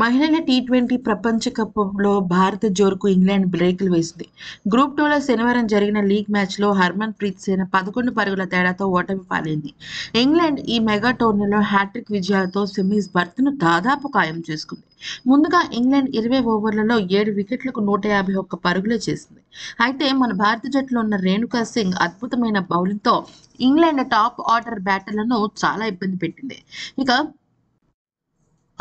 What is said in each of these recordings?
మహిళల T twenty ప్రపంచ కప్లో భారత జోరుకు ఇంగ్లాండ్ బ్రేకులు వేసింది గ్రూప్ టూలో శనివారం జరిగిన లీగ్ మ్యాచ్లో హర్మన్ ప్రీత్ సేన పదకొండు పరుగుల తేడాతో ఓటమి పాలైంది ఇంగ్లాండ్ ఈ మెగా టోర్నీలో హ్యాట్రిక్ విజయాలతో సెమీస్ బర్త్ను దాదాపు ఖాయం చేసుకుంది ముందుగా ఇంగ్లాండ్ ఇరవై ఓవర్లలో ఏడు వికెట్లకు నూట యాభై ఒక్క పరుగులు చేసింది అయితే మన భారత జట్టులో ఉన్న రేణుకా సింగ్ అద్భుతమైన బౌలింగ్తో ఇంగ్లాండ్ టాప్ ఆర్డర్ బ్యాటర్లను చాలా ఇబ్బంది పెట్టింది ఇక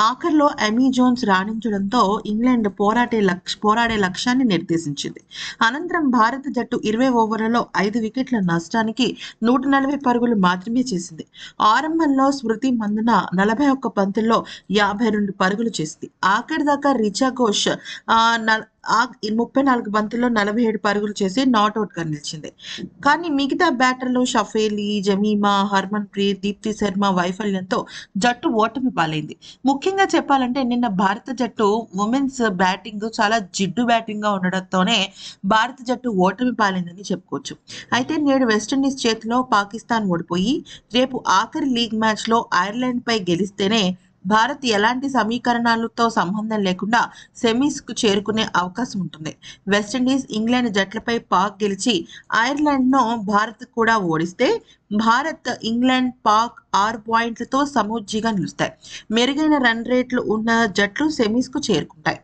ఆఖరిలో ఎమీ జోన్స్ రాణించడంతో ఇంగ్లాండ్ పోరాటే లక్ష పోరాడే లక్ష్యాన్ని నిర్దేశించింది అనంతరం భారత జట్టు ఇరవై ఓవర్లలో ఐదు వికెట్ల నష్టానికి నూట నలభై పరుగులు మాత్రమే చేసింది ఆరంభంలో స్మృతి మందున నలభై ఒక్క పంతుల్లో యాభై రెండు పరుగులు చేసింది ఆఖరి దాకా రిచా ఘోష్ ఆ ముప్పై నాలుగు బంతుల్లో నలభై ఏడు పరుగులు చేసి గా నిలిచింది కానీ మిగతా బ్యాటర్లు షఫేలీ జమీమా హర్మన్ ప్రీత్ దీప్తి శర్మ వైఫల్యంతో జట్టు ఓటమి పాలైంది ముఖ్యంగా చెప్పాలంటే నిన్న భారత జట్టు ఉమెన్స్ బ్యాటింగ్ చాలా జిడ్డు బ్యాటింగ్ గా ఉండడంతోనే భారత జట్టు ఓటమి పాలైందని చెప్పుకోవచ్చు అయితే నేడు వెస్టిండీస్ చేతిలో పాకిస్తాన్ ఓడిపోయి రేపు ఆఖరి లీగ్ మ్యాచ్లో పై గెలిస్తేనే భారత్ ఎలాంటి సమీకరణాలతో సంబంధం లేకుండా సెమీస్కు చేరుకునే అవకాశం ఉంటుంది వెస్టిండీస్ ఇంగ్లాండ్ జట్లపై పాక్ గెలిచి ఐర్లాండ్ను భారత్ కూడా ఓడిస్తే భారత్ ఇంగ్లాండ్ పాక్ ఆరు పాయింట్లతో సమూర్జిగా నిలుస్తాయి మెరుగైన రన్ రేట్లు ఉన్న జట్లు సెమీస్కు చేరుకుంటాయి